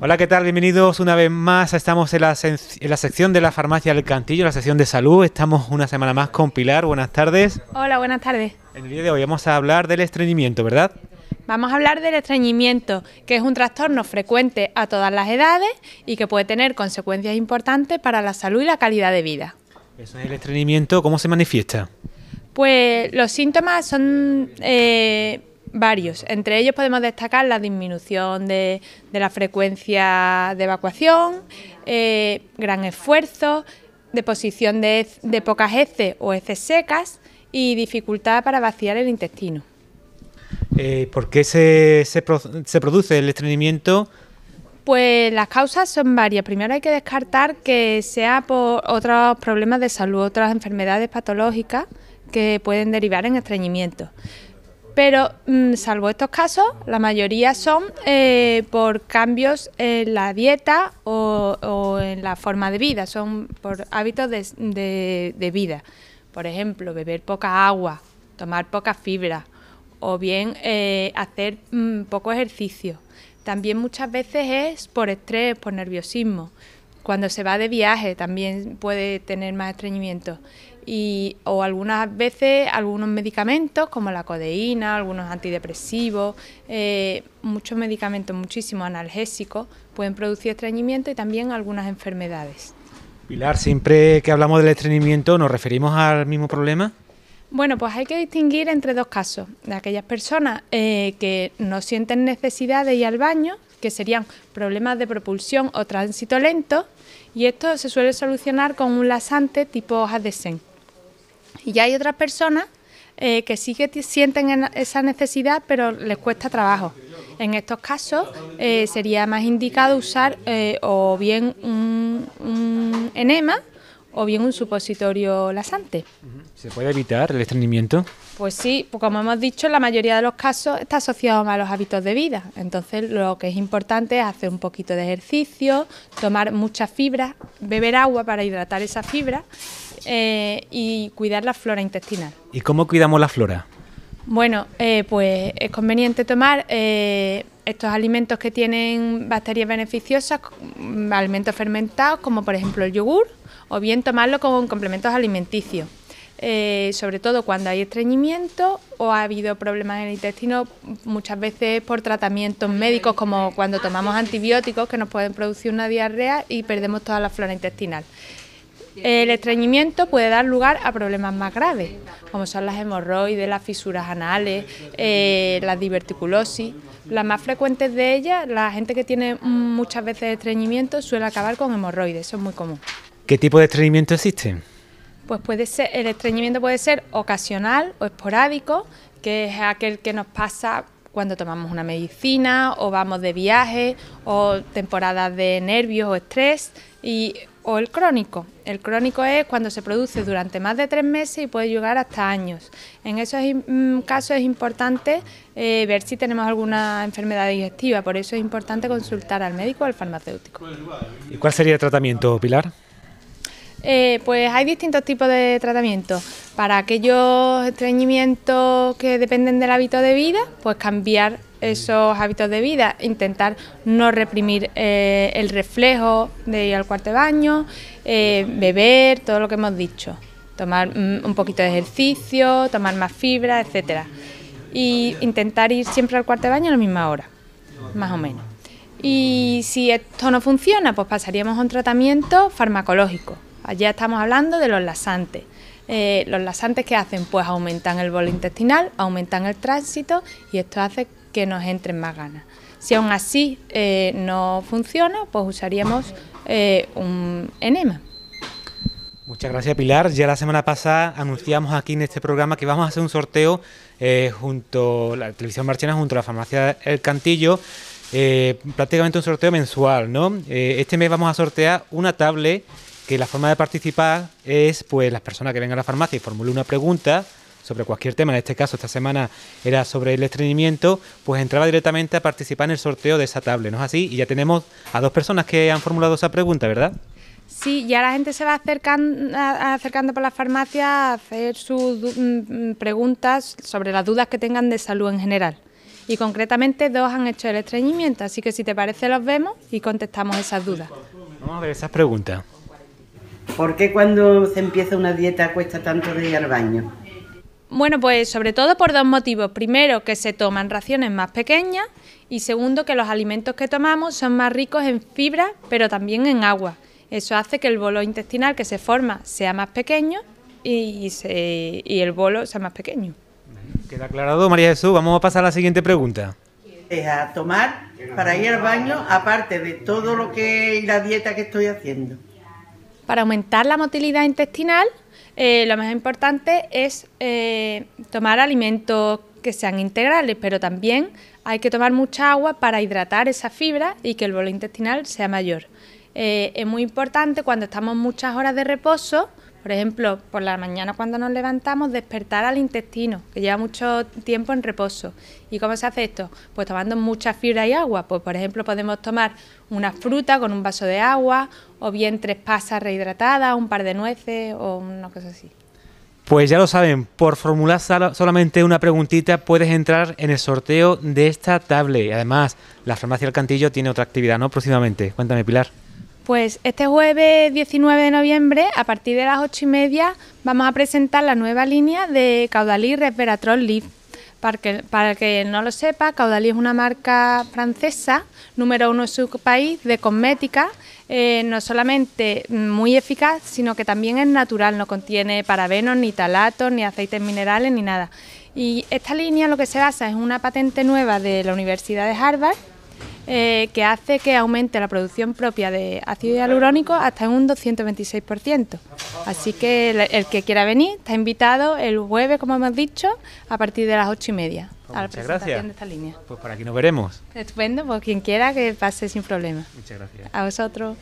Hola, ¿qué tal? Bienvenidos una vez más. Estamos en la, sección de la farmacia del Cantillo, la sección de salud. Estamos una semana más con Pilar. Buenas tardes. Hola, buenas tardes. En el día de hoy vamos a hablar del estreñimiento, ¿verdad? Vamos a hablar del estreñimiento, que es un trastorno frecuente a todas las edades y que puede tener consecuencias importantes para la salud y la calidad de vida. Eso es el estreñimiento, ¿cómo se manifiesta? Pues los síntomas son eh, varios. Entre ellos podemos destacar la disminución de, la frecuencia de evacuación, eh, gran esfuerzo, deposición de, pocas heces o heces secas y dificultad para vaciar el intestino. Eh, ¿Por qué se, se produce el estreñimiento? Pues las causas son varias. Primero hay que descartar que sea por otros problemas de salud, otras enfermedades patológicas que pueden derivar en estreñimiento. Pero mm, salvo estos casos, la mayoría son eh, por cambios en la dieta o, en la forma de vida, son por hábitos de, vida. Por ejemplo, beber poca agua, tomar poca fibra o bien eh, hacer mm, poco ejercicio. También muchas veces es por estrés, por nerviosismo. Cuando se va de viaje también puede tener más estreñimiento. Y, o algunas veces algunos medicamentos como la codeína, algunos antidepresivos, eh, muchos medicamentos, muchísimos analgésicos, pueden producir estreñimiento y también algunas enfermedades. Pilar, siempre que hablamos del estreñimiento, ¿nos referimos al mismo problema? Bueno, pues hay que distinguir entre dos casos. De aquellas personas eh, que no sienten necesidad de ir al baño, que serían problemas de propulsión o tránsito lento, y esto se suele solucionar con un lasante tipo hojas de sen. Y ya hay otras personas eh, que sí que sienten esa necesidad, pero les cuesta trabajo. En estos casos eh, sería más indicado usar eh, o bien un enema o bien un supositorio lasante. ¿Se puede evitar el estreñimiento? Pues sí, como hemos dicho, en la mayoría de los casos está asociado a los hábitos de vida. Entonces, lo que es importante es hacer un poquito de ejercicio, tomar mucha fibra, beber agua para hidratar esa fibra eh, y cuidar la flora intestinal. ¿Y cómo cuidamos la flora? Bueno, eh, pues es conveniente tomar eh, estos alimentos que tienen bacterias beneficiosas, mm, alimentos fermentados, como por ejemplo el yogur, o bien tomarlo como complementos alimenticios. Eh, sobre todo cuando hay estreñimiento o ha habido problemas en el intestino, muchas veces por tratamientos médicos, como cuando tomamos antibióticos que nos pueden producir una diarrea y perdemos toda la flora intestinal. El estreñimiento puede dar lugar a problemas más graves, como son las hemorroides, las fisuras anales, eh, ...las diverticulosis. Las más frecuentes de ellas, la gente que tiene muchas veces estreñimiento suele acabar con hemorroides, eso es muy común. ¿Qué tipo de estreñimiento existe? Pues puede ser, el estreñimiento puede ser ocasional o esporádico, que es aquel que nos pasa cuando tomamos una medicina o vamos de viaje o temporadas de nervios o estrés y o el crónico. El crónico es cuando se produce durante más de tres meses y puede llegar hasta años. En esos mm, casos es importante eh, ver si tenemos alguna enfermedad digestiva, por eso es importante consultar al médico o al farmacéutico. ¿Y cuál sería el tratamiento, Pilar? Eh, pues hay distintos tipos de tratamientos. Para aquellos estreñimientos que dependen del hábito de vida, pues cambiar esos hábitos de vida, intentar no reprimir eh, el reflejo de ir al cuarto de baño, eh, beber, todo lo que hemos dicho, tomar mm, un poquito de ejercicio, tomar más fibra, etcétera. Y intentar ir siempre al cuarto de baño a la misma hora, más o menos. Y si esto no funciona, pues pasaríamos a un tratamiento farmacológico. Allá estamos hablando de los lasantes. Eh, los lasantes que hacen pues aumentan el bolo intestinal, aumentan el tránsito y esto hace que nos entren más ganas. Si aún así eh, no funciona, pues usaríamos eh, un enema. Muchas gracias Pilar. Ya la semana pasada anunciamos aquí en este programa que vamos a hacer un sorteo junto la televisión marchena junto a la farmacia El Cantillo, prácticamente un sorteo mensual, ¿no? este mes vamos a sortear una tablet que la forma de participar es pues las personas que vengan a la farmacia y formulen una pregunta sobre cualquier tema, en este caso esta semana era sobre el estreñimiento, pues entraba directamente a participar en el sorteo de esa tablet, ¿no es así? Y ya tenemos a dos personas que han formulado esa pregunta, ¿verdad? Sí, ya la gente se va acercando, acercando por la farmacia a hacer sus mm, mm, preguntas sobre las dudas que tengan de salud en general. Y concretamente dos han hecho el estreñimiento, así que si te parece los vemos y contestamos esas dudas. Vamos a ver esas preguntas. ¿Por qué cuando se empieza una dieta cuesta tanto de ir al baño? Bueno, pues sobre todo por dos motivos. Primero, que se toman raciones más pequeñas y segundo, que los alimentos que tomamos son más ricos en fibra, pero también en agua. Eso hace que el bolo intestinal que se forma sea más pequeño y, el bolo sea más pequeño. Queda aclarado, María Jesús. Vamos a pasar a la siguiente pregunta. Es a tomar para ir al baño, aparte de todo lo que la dieta que estoy haciendo. Para aumentar la motilidad intestinal, eh, lo más importante es eh, tomar alimentos que sean integrales, pero también hay que tomar mucha agua para hidratar esa fibra y que el bolo intestinal sea mayor. Eh, es muy importante cuando estamos muchas horas de reposo por ejemplo, por la mañana cuando nos levantamos, despertar al intestino, que lleva mucho tiempo en reposo. ¿Y cómo se hace esto? Pues tomando mucha fibra y agua. Pues, por ejemplo, podemos tomar una fruta con un vaso de agua, o bien tres pasas rehidratadas, un par de nueces, o una cosa así. Pues ya lo saben, por formular solamente una preguntita puedes entrar en el sorteo de esta tablet. Además, la Farmacia del Cantillo tiene otra actividad, ¿no? Próximamente. Cuéntame, Pilar. Pues este jueves 19 de noviembre, a partir de las ocho y media, vamos a presentar la nueva línea de Caudalí Resveratrol Leaf. Para que, que no lo sepa, Caudalí es una marca francesa, número uno en su país, de cosmética, eh, no solamente muy eficaz, sino que también es natural, no contiene parabenos, ni talatos, ni aceites minerales, ni nada. Y esta línea lo que se basa es una patente nueva de la Universidad de Harvard eh, que hace que aumente la producción propia de ácido hialurónico hasta un 226%. Así que el, que quiera venir está invitado el jueves, como hemos dicho, a partir de las ocho y media. Pues a la presentación gracias. de esta línea. Pues por aquí nos veremos. Estupendo, pues quien quiera que pase sin problema. Muchas gracias. A vosotros.